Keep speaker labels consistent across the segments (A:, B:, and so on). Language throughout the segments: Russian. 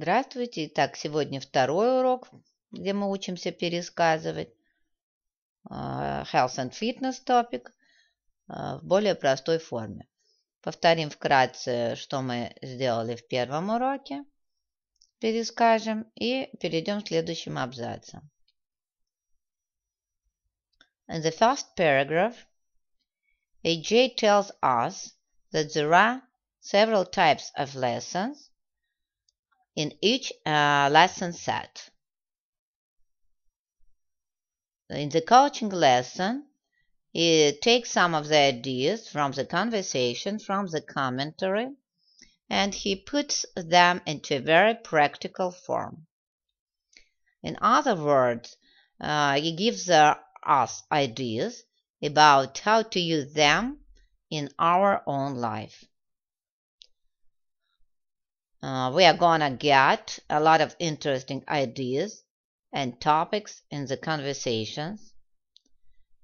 A: Здравствуйте. Итак, сегодня второй урок, где мы учимся пересказывать а, health and fitness topic а, в более простой форме. Повторим вкратце, что мы сделали в первом уроке. Перескажем и перейдем к следующим абзацам. In the first paragraph, AJ tells us that there are several types of lessons in each uh, lesson set. In the coaching lesson, it takes some of the ideas from the conversation, from the commentary, and he puts them into a very practical form. In other words, uh, he gives us ideas about how to use them in our own life. Uh, we are gonna get a lot of interesting ideas and topics in the conversations,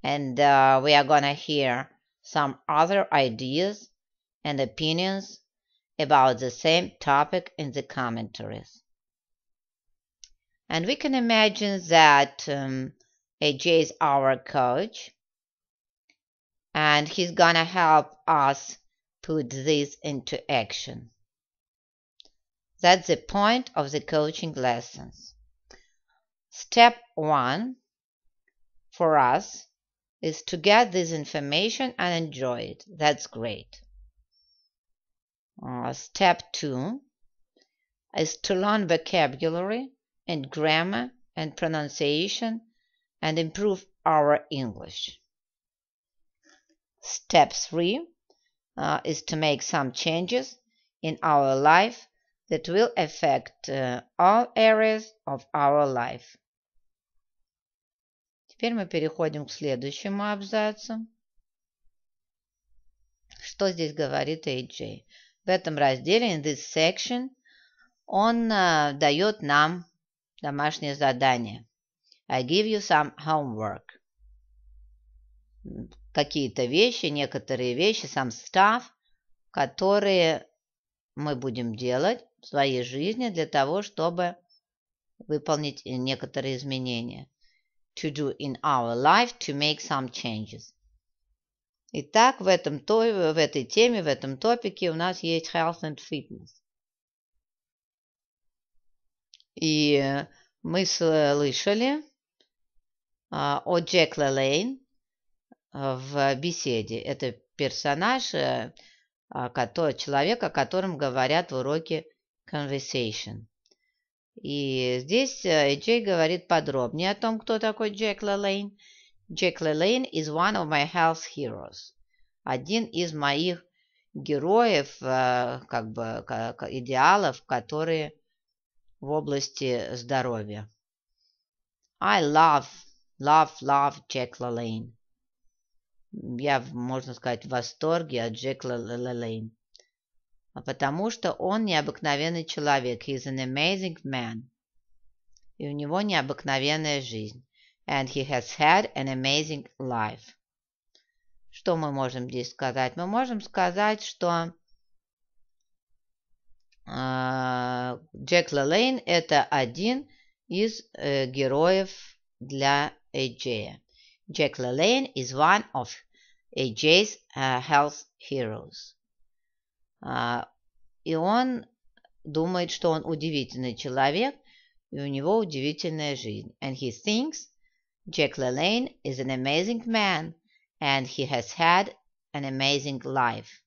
A: and uh, we are gonna hear some other ideas and opinions about the same topic in the commentaries. And we can imagine that um, AJ is our coach and he's gonna help us put this into action. That's the point of the coaching lessons. Step one for us is to get this information and enjoy it. That's great. Uh, step two is to learn vocabulary and grammar and pronunciation and improve our English. Step three uh, is to make some changes in our life that will affect uh, all areas of our life. Теперь мы переходим к следующему абзацу. Что здесь говорит AJ? В этом разделе, in this section, он uh, дает нам домашнее задание. I give you some homework. Какие-то вещи, некоторые вещи, some stuff, которые мы будем делать своей жизни для того, чтобы выполнить э, некоторые изменения. To do in our life to make some changes. Итак, в, этом, в этой теме, в этом топике у нас есть health and fitness. И мы слышали а, о Джек Лейн а, в беседе. Это персонаж, э, а, который, о котором говорят в уроке Conversation. И здесь э, Джей говорит подробнее о том, кто такой Джек Лелейн. Джек Лелейн is one of my health heroes. Один из моих героев, э, как бы идеалов, которые в области здоровья. I love, love, love Jack LaLanne. Я, можно сказать, в восторге от Джека LaLanne а потому что он необыкновенный человек, he is an amazing man. И у него необыкновенная жизнь, and he has had an amazing life. Что мы можем здесь сказать? Мы можем сказать, что э, Джек Лалейн – это один из э, героев для AJ. Джек Лалейн is one of AJ's uh, э, health heroes. А, и он думает, что он удивительный человек, и у него удивительная жизнь. And he thinks Jack LaLanne is an amazing man, and he has had an amazing life.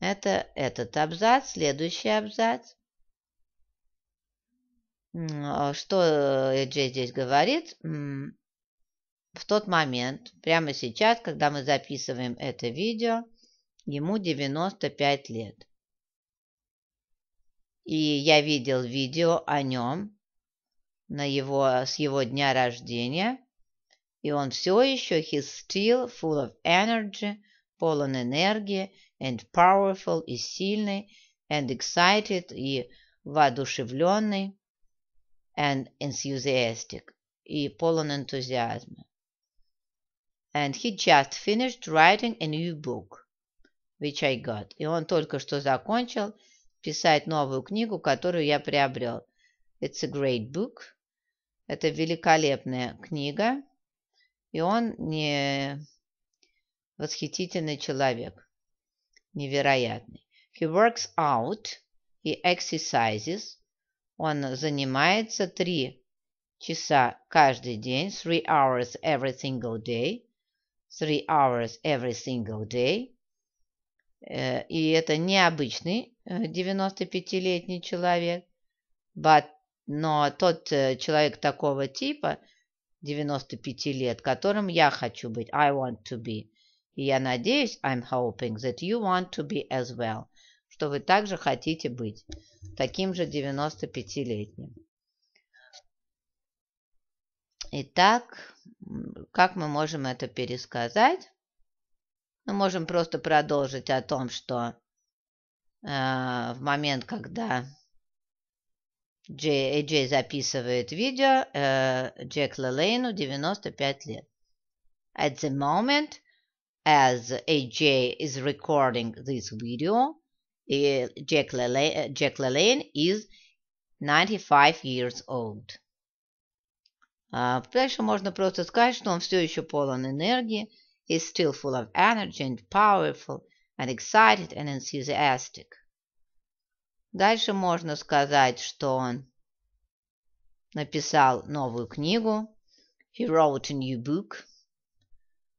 A: Это этот абзац, следующий абзац. А что э, Джей здесь говорит? В тот момент, прямо сейчас, когда мы записываем это видео – Ему 95 лет. И я видел видео о нем на его, с его дня рождения, и он все еще he's still full of energy, полон энергии, and powerful и сильный, and excited и воодушевленный, and enthusiastic и полон энтузиазма. And he just finished writing a new book. I got. и он только что закончил писать новую книгу, которую я приобрел. It's a great book. Это великолепная книга, и он не восхитительный человек, невероятный. He works out, he exercises. Он занимается три часа каждый день, three hours every single day, three hours every single day. Э, и это необычный 95-летний э, человек, но тот э, человек такого типа, 95 лет, которым я хочу быть, I want to be. И я надеюсь, I'm hoping that you want to be as well, что вы также хотите быть таким же 95-летним. Итак, как мы можем это пересказать? мы можем просто продолжить о том, что э, в момент, когда Джей, Джей записывает видео, э, Джек Лелейну 95 лет. At the moment, as AJ is recording this video, Jack Lelane, Jack Lelane is 95 years old. А дальше можно просто сказать, что он все еще полон энергии, is still full of energy and powerful and excited and enthusiastic. Дальше можно сказать, что он написал новую книгу. He wrote a new book.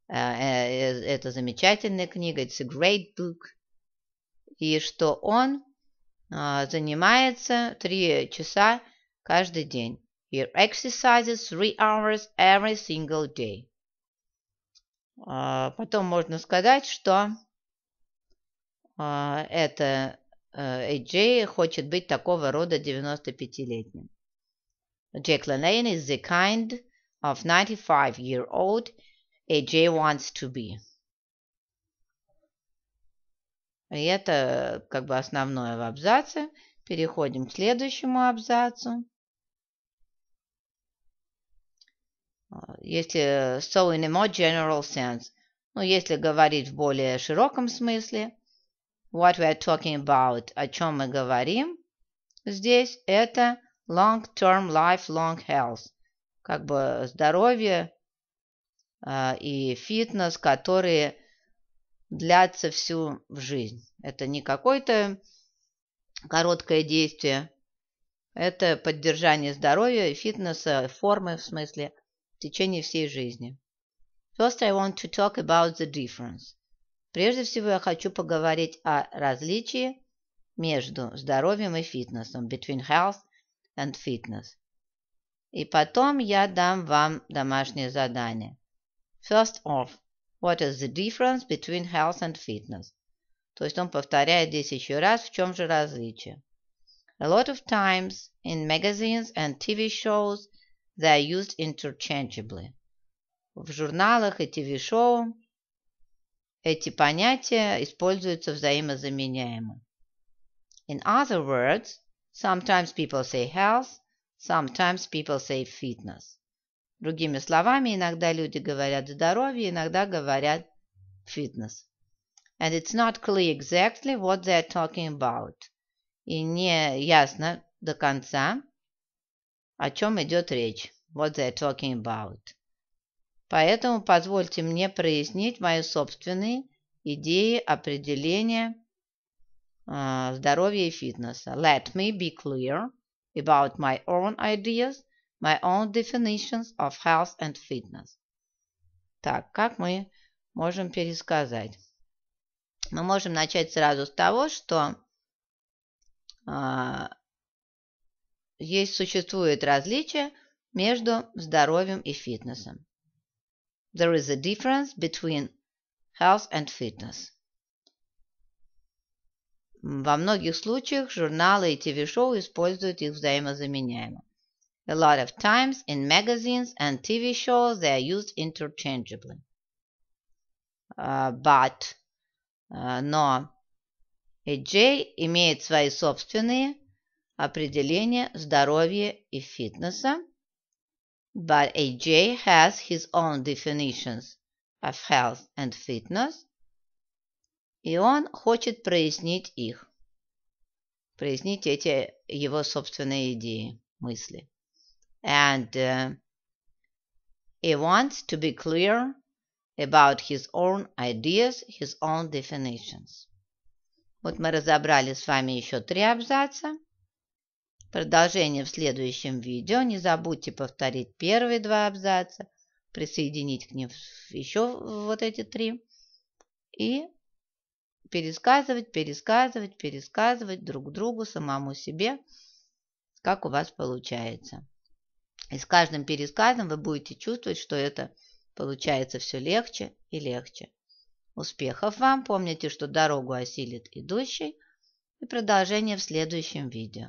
A: Uh, это замечательная книга. It's a great book. И что он uh, занимается три часа каждый день. He exercises three hours every single day. А, потом можно сказать, что а, это э, AJ хочет быть такого рода 95-летним. Jacqueline Lane is the kind of 95-year-old AJ wants to be. И это как бы основное в абзаце. Переходим к следующему абзацу. А, если so in a more general sense, ну, если говорить в более широком смысле, what we are talking about, о чем мы говорим, здесь это long-term lifelong health, как бы здоровье а, и фитнес, которые длятся всю жизнь. Это не какое-то короткое действие, это поддержание здоровья и фитнеса, формы в смысле, течение всей жизни. First I want to talk about the difference. Прежде всего я хочу поговорить о различии между здоровьем и фитнесом, between health and fitness. И потом я дам вам домашнее задание. First off, what is the difference between health and fitness? То есть он повторяет здесь еще раз, в чем же различие. A lot of times in magazines and TV shows – They are used interchangeably. В журналах и ТВ-шоу эти понятия используются взаимозаменяемо. In other words, sometimes people say health, sometimes people say fitness. Другими словами, иногда люди говорят здоровье, иногда говорят fitness. And it's not clear exactly what they're talking about. И не ясно до конца, о чем идет речь, what they're talking about. Поэтому позвольте мне прояснить мои собственные идеи определения э, здоровья и фитнеса. Let me be clear about my own ideas, my own definitions of health and fitness. Так, как мы можем пересказать? Мы можем начать сразу с того, что э, есть существует различие между здоровьем и фитнесом. There is a difference between health and fitness. Во многих случаях журналы и ТВ-шоу используют их взаимозаменяемо. A lot of times in magazines and TV shows they are used interchangeably. Uh, but, uh, но, AJ имеет свои собственные определение здоровья и фитнеса, but AJ has his own definitions of health and fitness, и он хочет прояснить их, прояснить эти его собственные идеи, мысли. And uh, he wants to be clear about his own ideas, his own definitions. Вот мы разобрали с вами еще три абзаца. Продолжение в следующем видео. Не забудьте повторить первые два абзаца, присоединить к ним еще вот эти три и пересказывать, пересказывать, пересказывать друг другу, самому себе, как у вас получается. И с каждым пересказом вы будете чувствовать, что это получается все легче и легче. Успехов вам! Помните, что дорогу осилит идущий и продолжение в следующем видео.